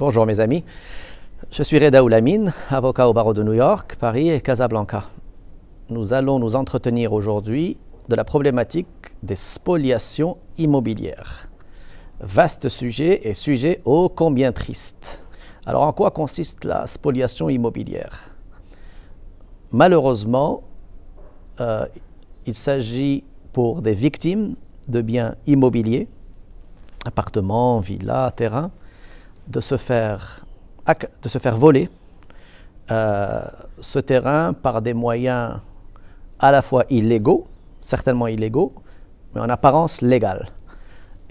Bonjour mes amis, je suis Reda Oulamine, avocat au barreau de New York, Paris et Casablanca. Nous allons nous entretenir aujourd'hui de la problématique des spoliations immobilières. Vaste sujet et sujet ô combien triste. Alors en quoi consiste la spoliation immobilière Malheureusement, euh, il s'agit pour des victimes de biens immobiliers, appartements, villas, terrains, de se faire, de se faire voler euh, ce terrain par des moyens à la fois illégaux, certainement illégaux, mais en apparence légal.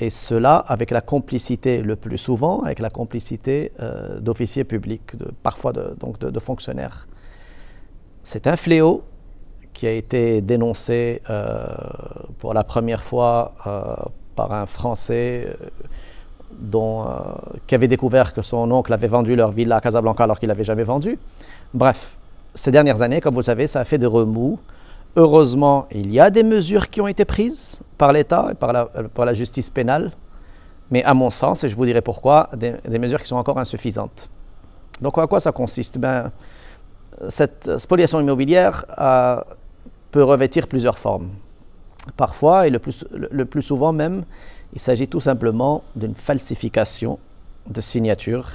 Et cela avec la complicité, le plus souvent, avec la complicité euh, d'officiers publics, de, parfois de, donc de, fonctionnaires. C'est un fléau qui a été dénoncé euh, pour la première fois par un Français dont, euh, qui avait découvert que son oncle avait vendu leur villa à Casablanca alors qu'il l'avait jamais vendue. Bref, ces dernières années, comme vous savez, ça a fait des remous. Heureusement, il y a des mesures qui ont été prises par l'État et par la, euh, justice pénale, mais à mon sens, et je vous dirai pourquoi, des, mesures qui sont encore insuffisantes. Donc à quoi ça consiste ben, Cette spoliation immobilière euh, peut revêtir plusieurs formes. Parfois, et le plus, le plus souvent même, il s'agit tout simplement d'une falsification de signature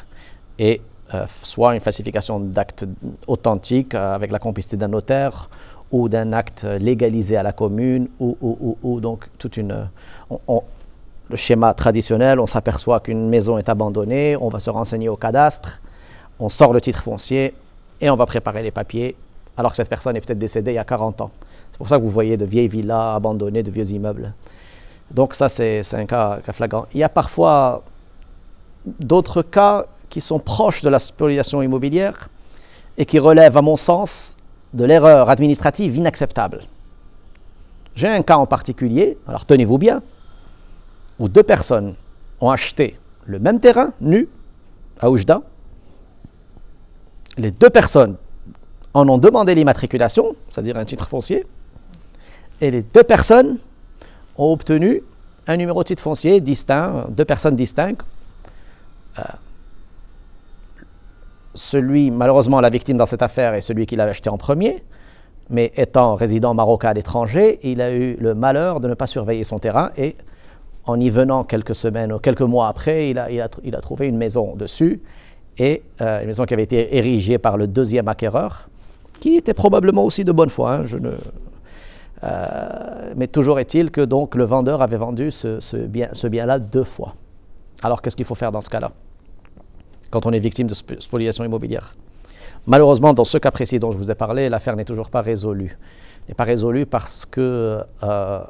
et euh, soit une falsification d'actes authentiques euh, avec la complicité d'un notaire ou d'un acte légalisé à la commune ou, ou, ou, donc toute une... le schéma traditionnel, on s'aperçoit qu'une maison est abandonnée, on va se renseigner au cadastre, on sort le titre foncier et on va préparer les papiers alors que cette personne est peut-être décédée il y a 40 ans. C'est pour ça que vous voyez de vieilles villas abandonnées, de vieux immeubles. Donc ça, c'est un cas, cas, flagrant. Il y a parfois d'autres cas qui sont proches de la spoliation immobilière et qui relèvent, à mon sens, de l'erreur administrative inacceptable. J'ai un cas en particulier, alors tenez-vous bien, où deux personnes ont acheté le même terrain, nu, à Oujda. Les deux personnes en ont demandé l'immatriculation, c'est-à-dire un titre foncier, et les deux personnes ont obtenu un numéro de titre foncier distinct, deux personnes distinctes. Euh, celui, malheureusement, la victime dans cette affaire est celui qui l'avait acheté en premier, mais étant résident marocain à l'étranger, il a eu le malheur de ne pas surveiller son terrain et en y venant quelques semaines ou quelques mois après, il a, trouvé une maison dessus et euh, une maison qui avait été érigée par le deuxième acquéreur qui était probablement aussi de bonne foi. Hein, euh, mais toujours est-il que donc le vendeur avait vendu ce, bien, là deux fois. Alors qu'est-ce qu'il faut faire dans ce cas-là quand on est victime de spoliation immobilière Malheureusement, dans ce cas précis dont je vous ai parlé, l'affaire n'est toujours pas résolue. N'est pas résolue parce que euh,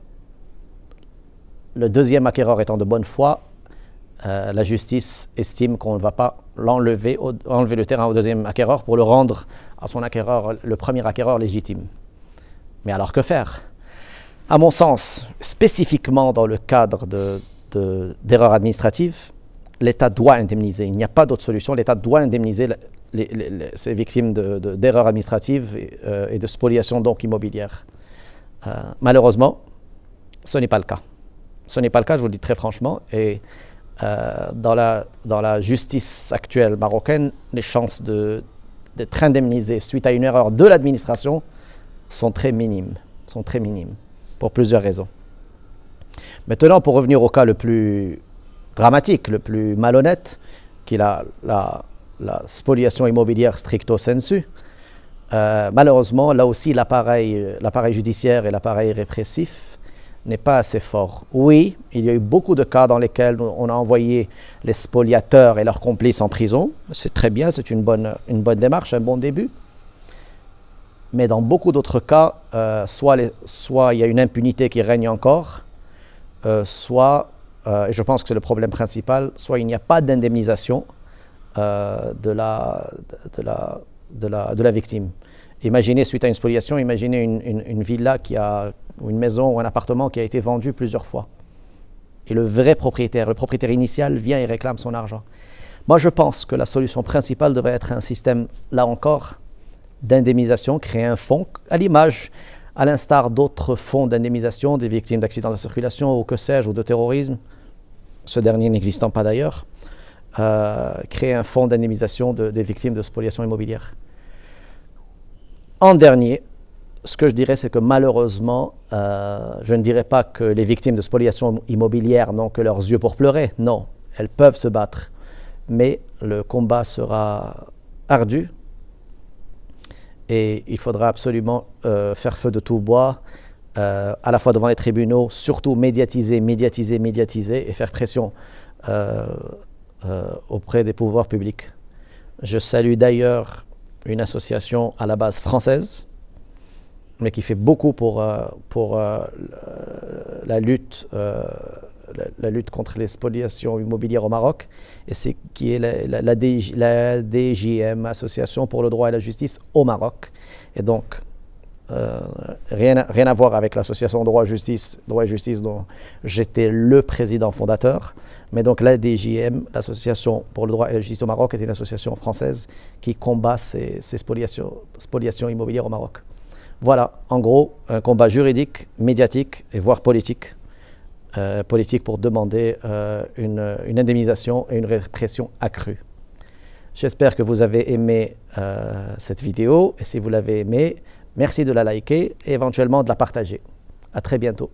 le deuxième acquéreur étant de bonne foi, euh, la justice estime qu'on ne va pas l'enlever, enlever le terrain au deuxième acquéreur pour le rendre à son acquéreur, le premier acquéreur légitime. Mais alors que faire À mon sens, spécifiquement dans le cadre d'erreurs administratives, l'État doit indemniser. Il n'y a pas d'autre solution. L'État doit indemniser les, ces victimes d'erreurs administratives euh, et, de spoliation donc immobilière. Euh, malheureusement, ce n'est pas le cas. Ce n'est pas le cas, je vous le dis très franchement. Et euh, dans, la, dans la justice actuelle marocaine, les chances d'être indemnisées suite à une erreur de l'administration sont très minimes, sont très minimes, pour plusieurs raisons. Maintenant, pour revenir au cas le plus dramatique, le plus malhonnête, qui est la, la, spoliation immobilière stricto sensu, euh, malheureusement, là aussi, l'appareil judiciaire et l'appareil répressif n'est pas assez fort. Oui, il y a eu beaucoup de cas dans lesquels on a envoyé les spoliateurs et leurs complices en prison. C'est très bien, c'est une bonne, une bonne démarche, un bon début. Mais dans beaucoup d'autres cas, euh, soit, il y a une impunité qui règne encore, euh, soit, euh, et je pense que c'est le problème principal, soit il n'y a pas d'indemnisation de, la, de, la, de, la, victime. Imaginez, suite à une spoliation, imaginez une, une villa qui a ou une maison ou un appartement qui a été vendu plusieurs fois. Et le vrai propriétaire, le propriétaire initial, vient et réclame son argent. Moi, je pense que la solution principale devrait être un système, là encore, d'indemnisation, créer un fonds à l'image, à l'instar d'autres fonds d'indemnisation des victimes d'accidents de circulation ou que sais-je, ou de terrorisme, ce dernier n'existant pas d'ailleurs, euh, créer un fonds d'indemnisation des victimes de spoliation immobilière. En dernier, ce que je dirais, c'est que malheureusement, euh, je ne dirais pas que les victimes de spoliation immobilière n'ont que leurs yeux pour pleurer. Non, elles peuvent se battre. Mais le combat sera ardu et il faudra absolument euh, faire feu de tout bois, euh, à la fois devant les tribunaux, surtout médiatiser, médiatiser, médiatiser et faire pression auprès des pouvoirs publics. Je salue d'ailleurs une association à la base française mais qui fait beaucoup pour, euh, pour euh, la, lutte, euh, la, lutte contre les spoliations immobilières au Maroc, et c'est qui est la, la, Association pour le droit et la justice au Maroc. Et donc, rien, à, voir avec l'association droit, justice, droit et justice dont j'étais le président fondateur, mais donc la DGM, l'Association pour le droit et la justice au Maroc, est une association française qui combat ces, spoliations, spoliations immobilières au Maroc. Voilà, en gros, un combat juridique, médiatique et voire politique. Euh, politique pour demander euh, une, indemnisation et une répression accrue. J'espère que vous avez aimé euh, cette vidéo et si vous l'avez aimée, merci de la liker et éventuellement de la partager. À très bientôt.